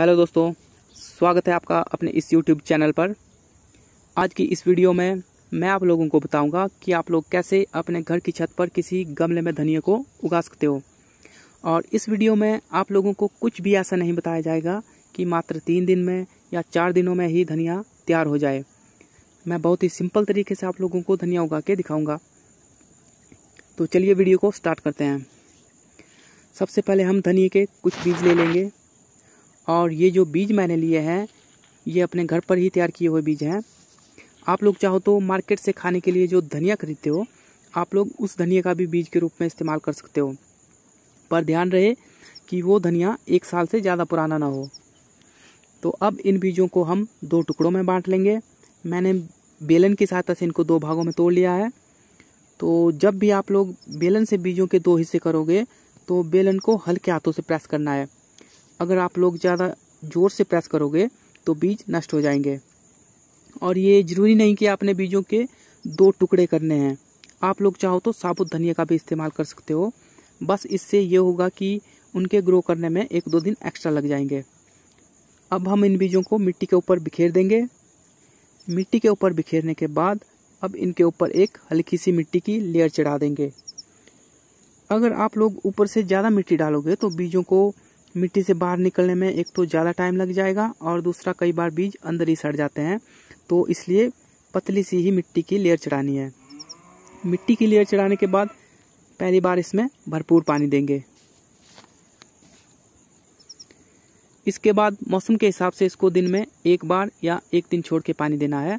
hello दोस्तों स्वागत है आपका अपने इस यूट्यूब चैनल पर आज की इस वीडियो में मैं आप लोगों को बताऊंगा कि आप लोग कैसे अपने घर की छत पर किसी गमले में धनिया को उगा सकते हो और इस वीडियो में आप लोगों को कुछ भी ऐसा नहीं बताया जाएगा कि मात्र तीन दिन में या चार दिनों में ही धनिया तैयार हो जाए मैं बहुत ही सिंपल तरीके से आप लोगों को धनिया उगा के दिखाऊँगा तो चलिए वीडियो को स्टार्ट करते हैं सबसे पहले हम धनिए के कुछ बीज ले लेंगे और ये जो बीज मैंने लिए हैं ये अपने घर पर ही तैयार किए हुए बीज हैं आप लोग चाहो तो मार्केट से खाने के लिए जो धनिया खरीदते हो आप लोग उस धनिया का भी बीज के रूप में इस्तेमाल कर सकते हो पर ध्यान रहे कि वो धनिया एक साल से ज़्यादा पुराना ना हो तो अब इन बीजों को हम दो टुकड़ों में बांट लेंगे मैंने बेलन की सहायता से इनको दो भागों में तोड़ लिया है तो जब भी आप लोग बेलन से बीजों के दो हिस्से करोगे तो बेलन को हल्के हाथों से प्रेस करना है अगर आप लोग ज़्यादा ज़ोर से प्रेस करोगे तो बीज नष्ट हो जाएंगे और ये ज़रूरी नहीं कि आपने बीजों के दो टुकड़े करने हैं आप लोग चाहो तो साबुत धनिया का भी इस्तेमाल कर सकते हो बस इससे ये होगा कि उनके ग्रो करने में एक दो दिन एक्स्ट्रा लग जाएंगे अब हम इन बीजों को मिट्टी के ऊपर बिखेर देंगे मिट्टी के ऊपर बिखेरने के बाद अब इनके ऊपर एक हल्की सी मिट्टी की लेयर चढ़ा देंगे अगर आप लोग ऊपर से ज़्यादा मिट्टी डालोगे तो बीजों को मिट्टी से बाहर निकलने में एक तो ज़्यादा टाइम लग जाएगा और दूसरा कई बार बीज अंदर ही सड़ जाते हैं तो इसलिए पतली सी ही मिट्टी की लेयर चढ़ानी है मिट्टी की लेयर चढ़ाने के बाद पहली बार इसमें भरपूर पानी देंगे इसके बाद मौसम के हिसाब से इसको दिन में एक बार या एक दिन छोड़ के पानी देना है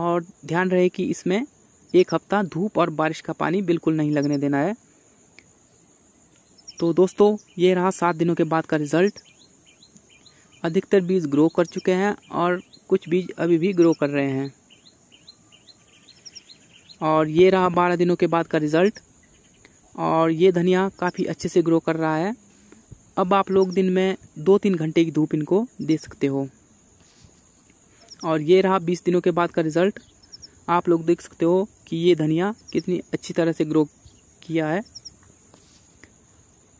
और ध्यान रहे कि इसमें एक हफ्ता धूप और बारिश का पानी बिल्कुल नहीं लगने देना है तो दोस्तों ये रहा सात दिनों के बाद का रिज़ल्ट अधिकतर बीज ग्रो कर चुके हैं और कुछ बीज अभी भी ग्रो कर रहे हैं और ये रहा बारह दिनों के बाद का रिज़ल्ट और ये धनिया काफ़ी अच्छे से ग्रो कर रहा है अब आप लोग दिन में दो तीन घंटे की धूप इनको दे सकते हो और ये रहा बीस दिनों के बाद का रिज़ल्ट आप लोग देख सकते हो कि ये धनिया कितनी अच्छी तरह से ग्रो किया है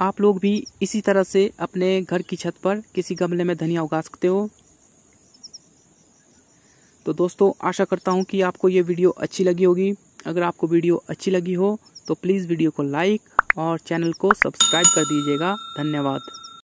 आप लोग भी इसी तरह से अपने घर की छत पर किसी गमले में धनिया उगा सकते हो तो दोस्तों आशा करता हूँ कि आपको ये वीडियो अच्छी लगी होगी अगर आपको वीडियो अच्छी लगी हो तो प्लीज़ वीडियो को लाइक और चैनल को सब्सक्राइब कर दीजिएगा धन्यवाद